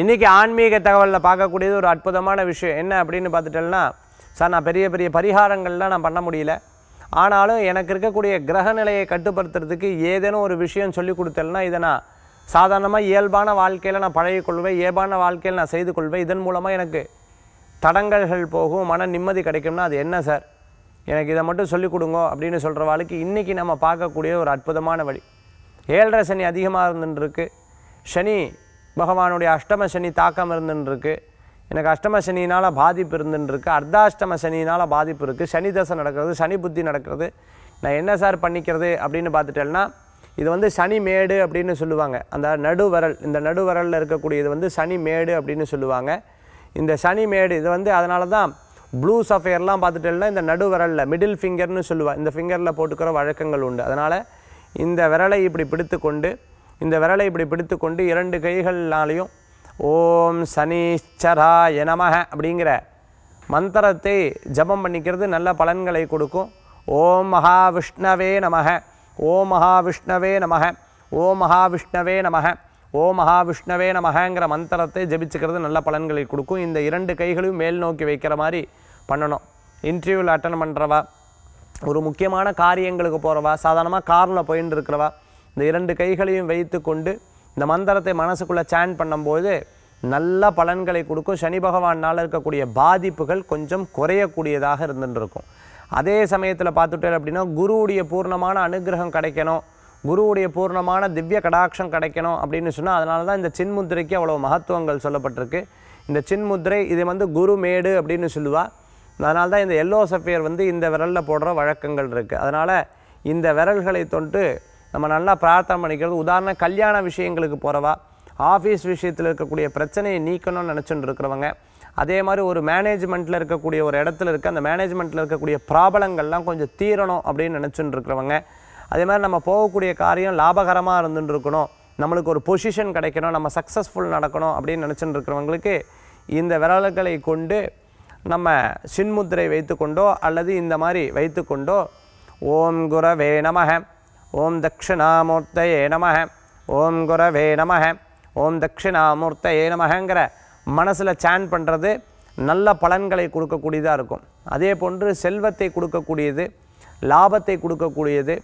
இன்றைக்கி ஆன்மீக தகவலில் பார்க்கக்கூடியது ஒரு அற்புதமான விஷயம் என்ன அப்படின்னு பார்த்துட்டோம்னா சார் நான் பெரிய பெரிய பரிகாரங்கள்லாம் நான் பண்ண முடியல ஆனாலும் எனக்கு இருக்கக்கூடிய கிரக நிலையை கட்டுப்படுத்துறதுக்கு ஏதேனும் ஒரு விஷயம் சொல்லி கொடுத்தேன்னா இதை நான் சாதாரணமாக இயல்பான வாழ்க்கையில் நான் பழகிக்கொள்வேன் இயல்பான வாழ்க்கையில் நான் செய்து கொள்வேன் இதன் மூலமாக எனக்கு தடங்கல்கள் போகும் மன நிம்மதி கிடைக்கும்னா அது என்ன சார் எனக்கு இதை மட்டும் சொல்லிக் கொடுங்க அப்படின்னு சொல்கிற வாழ்க்கை இன்றைக்கி நம்ம பார்க்கக்கூடிய ஒரு அற்புதமான வழி ஏழரை சனி அதிகமாக இருந்துருக்கு சனி பகவானுடைய அஷ்டம சனி தாக்கம் இருந்துருக்கு எனக்கு அஷ்டம சனினால் பாதிப்பு இருந்துருக்கு அர்த்தாஷ்டம சனினால் பாதிப்பு இருக்குது சனி தசை நடக்கிறது சனி புத்தி நடக்கிறது நான் என்ன சார் பண்ணிக்கிறது அப்படின்னு பார்த்துட்டேன்னா இது வந்து சனி மேடு அப்படின்னு சொல்லுவாங்க அந்த நடுவரல் இந்த நடுவரலில் இருக்கக்கூடிய இது வந்து சனி மேடு அப்படின்னு சொல்லுவாங்க இந்த சனி மேடு இது வந்து அதனால தான் ப்ளூ சஃபையர்லாம் பார்த்துட்டேன்னா இந்த நடுவரலில் மிடில் ஃபிங்கர்னு சொல்லுவாள் இந்த ஃபிங்கரில் போட்டுக்கிற வழக்கங்கள் உண்டு அதனால் இந்த விரலை இப்படி பிடித்து கொண்டு இந்த விரலை இப்படி பிடித்து கொண்டு இரண்டு கைகள்னாலையும் ஓம் சனீச்சராய எனமக அப்படிங்கிற மந்திரத்தை ஜபம் பண்ணிக்கிறது நல்ல பலன்களை கொடுக்கும் ஓம் மகாவிஷ்ணவே நமக ஓம் மகாவிஷ்ணவே நமக ஓம் மகாவிஷ்ணவே நமக ஓம் மகாவிஷ்ணவே நமகங்கிற மந்திரத்தை ஜபிச்சுக்கிறது நல்ல பலன்களை கொடுக்கும் இந்த இரண்டு கைகளையும் மேல் நோக்கி வைக்கிற மாதிரி பண்ணணும் இன்டர்வியூவில் அட்டன் பண்ணுறவா ஒரு முக்கியமான காரியங்களுக்கு போகிறவா சாதாரணமாக காரில் போயின்னு இருக்கிறவா இந்த இரண்டு கைகளையும் வைத்து கொண்டு இந்த மந்திரத்தை மனசுக்குள்ளே சேன் பண்ணும்போது நல்ல பலன்களை கொடுக்கும் சனி பகவானால் இருக்கக்கூடிய பாதிப்புகள் கொஞ்சம் குறையக்கூடியதாக இருந்துருக்கும் அதே சமயத்தில் பார்த்துட்டேன் அப்படின்னா குருவுடைய பூர்ணமான அனுகிரகம் கிடைக்கணும் குருவுடைய பூர்ணமான திவ்ய கடாட்சம் கிடைக்கணும் அப்படின்னு சொன்னால் அதனால தான் இந்த சின்முத்திரைக்கு அவ்வளோ மகத்துவங்கள் சொல்லப்பட்டிருக்கு இந்த சின்முத்திரை இது வந்து குருமேடு அப்படின்னு சொல்லுவா அதனால தான் இந்த எல்லோ சஃபியர் வந்து இந்த விரலில் போடுற வழக்கங்கள் இருக்குது அதனால் இந்த விரல்களை தொண்டு நம்ம நல்லா பிரார்த்தனை பண்ணிக்கிறது உதாரணம் கல்யாண விஷயங்களுக்கு போகிறவா ஆஃபீஸ் விஷயத்தில் இருக்கக்கூடிய பிரச்சனையை நீக்கணும்னு நினச்சிட்டு இருக்கிறவங்க அதே மாதிரி ஒரு மேனேஜ்மெண்ட்டில் இருக்கக்கூடிய ஒரு இடத்துல இருக்க அந்த மேனேஜ்மெண்ட்டில் இருக்கக்கூடிய ப்ராப்ளங்கள்லாம் கொஞ்சம் தீரணும் அப்படின்னு நினச்சிட்டு இருக்கிறவங்க அதே மாதிரி நம்ம போகக்கூடிய காரியம் லாபகரமாக இருந்துட்டு இருக்கணும் நம்மளுக்கு ஒரு பொசிஷன் கிடைக்கணும் நம்ம சக்ஸஸ்ஃபுல் நடக்கணும் அப்படின்னு நினச்சிட்டு இருக்கிறவங்களுக்கு இந்த விரல்களை கொண்டு நம்ம சின்முத்திரை வைத்து கொண்டோ அல்லது இந்த மாதிரி வைத்து கொண்டோ ஓம் குரவே நமகம் ஓம் தட்சிணாமூர்த்தையே நம ஓம் குரவே நம ஓம் தட்சிணாமூர்த்தையே நமங்கிற மனசில் சேன் பண்ணுறது நல்ல பலன்களை கொடுக்கக்கூடியதாக இருக்கும் அதே போன்று செல்வத்தை கொடுக்கக்கூடியது லாபத்தை கொடுக்கக்கூடியது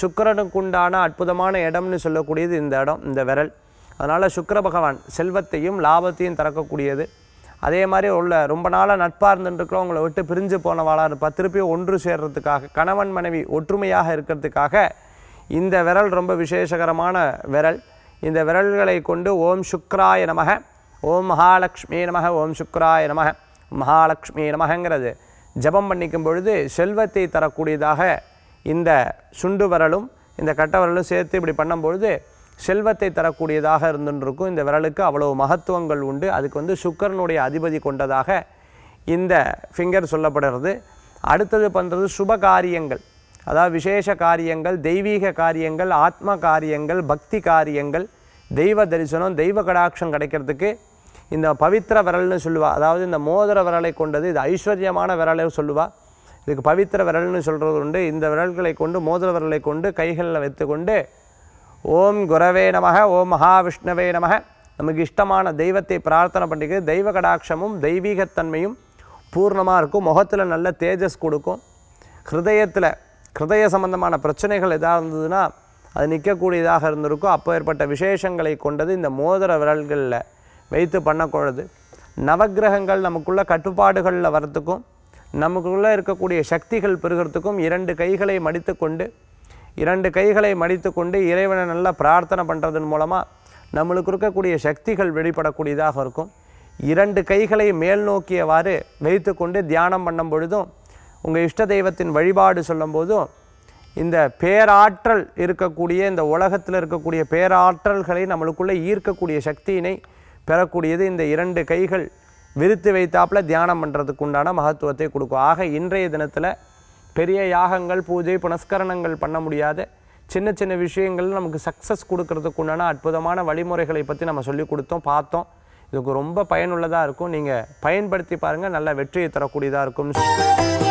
சுக்கரனுக்குண்டான அற்புதமான இடம்னு சொல்லக்கூடியது இந்த இடம் இந்த விரல் அதனால் சுக்கர பகவான் செல்வத்தையும் லாபத்தையும் திறக்கக்கூடியது அதே மாதிரி உள்ள ரொம்ப நாளாக நட்பாக அவங்கள விட்டு பிரிஞ்சு போனவாளாக இருப்பா திருப்பி ஒன்று சேர்கிறதுக்காக கணவன் மனைவி ஒற்றுமையாக இருக்கிறதுக்காக இந்த விரல் ரொம்ப விசேஷகரமான விரல் இந்த விரல்களை கொண்டு ஓம் சுக்ராய நமக ஓம் மகாலட்சுமி நமக ஓம் சுக்ராய நமக மகாலட்சுமி நமகங்கிறது ஜபம் பண்ணிக்கும் பொழுது செல்வத்தை தரக்கூடியதாக இந்த சுண்டு விரலும் இந்த கட்ட விரலும் சேர்த்து இப்படி பண்ணும்பொழுது செல்வத்தை தரக்கூடியதாக இருந்துருக்கும் இந்த விரலுக்கு அவ்வளோ மகத்துவங்கள் உண்டு அதுக்கு வந்து சுக்கரனுடைய அதிபதி கொண்டதாக இந்த ஃபிங்கர் சொல்லப்படுறது அடுத்தது பண்ணுறது சுபகாரியங்கள் அதாவது விசேஷ காரியங்கள் தெய்வீக காரியங்கள் ஆத்ம காரியங்கள் பக்தி காரியங்கள் தெய்வ தரிசனம் தெய்வ கடாட்சம் கிடைக்கிறதுக்கு இந்த பவித்திர விரல்னு சொல்லுவாள் அதாவது இந்த மோதிர விரலை கொண்டது இது ஐஸ்வர்யமான விரலை சொல்லுவாள் இதுக்கு பவித்திர விரல்னு சொல்கிறது உண்டு இந்த விரல்களை கொண்டு மோதிர விரலை கொண்டு கைகளில் வைத்துக்கொண்டு ஓம் குரவே நமக ஓம் மகாவிஷ்ணவே நமக நமக்கு இஷ்டமான தெய்வத்தை பிரார்த்தனை பண்ணிக்க தெய்வ கடாட்சமும் தெய்வீகத்தன்மையும் பூர்ணமாக இருக்கும் முகத்தில் நல்ல தேஜஸ் கொடுக்கும் ஹிருதயத்தில் ஹிருதய சம்பந்தமான பிரச்சனைகள் எதாக இருந்ததுன்னா அது நிற்கக்கூடியதாக இருந்திருக்கும் அப்போ ஏற்பட்ட விசேஷங்களை கொண்டது இந்த மோதிர விரல்களில் வைத்து பண்ணக்கூடாது நவகிரகங்கள் நமக்குள்ள கட்டுப்பாடுகளில் வரத்துக்கும் நமக்குள்ளே இருக்கக்கூடிய சக்திகள் பெறுகிறதுக்கும் இரண்டு கைகளை மடித்து கொண்டு இரண்டு கைகளை மடித்து கொண்டு இறைவனை நல்லா பிரார்த்தனை பண்ணுறதன் மூலமாக நம்மளுக்கு இருக்கக்கூடிய சக்திகள் வெளிப்படக்கூடியதாக இருக்கும் இரண்டு கைகளை மேல் நோக்கியவாறு வைத்து கொண்டு தியானம் பண்ணும் பொழுதும் உங்கள் இஷ்ட தெய்வத்தின் வழிபாடு சொல்லும்போதும் இந்த பேராற்றல் இருக்கக்கூடிய இந்த உலகத்தில் இருக்கக்கூடிய பேராற்றல்களை நம்மளுக்குள்ளே ஈர்க்கக்கூடிய சக்தியினை பெறக்கூடியது இந்த இரண்டு கைகள் விரித்து வைத்தாப்பில் தியானம் பண்ணுறதுக்கு உண்டான மகத்துவத்தை கொடுக்கும் ஆக இன்றைய தினத்தில் பெரிய யாகங்கள் பூஜை புனஸ்கரணங்கள் பண்ண முடியாத சின்ன சின்ன விஷயங்கள் நமக்கு சக்ஸஸ் கொடுக்கறதுக்கு உண்டான அற்புதமான வழிமுறைகளை பற்றி நம்ம சொல்லி கொடுத்தோம் பார்த்தோம் இதுக்கு ரொம்ப பயனுள்ளதாக இருக்கும் நீங்கள் பயன்படுத்தி பாருங்கள் நல்ல வெற்றியை தரக்கூடியதாக இருக்கும்னு சொல்லி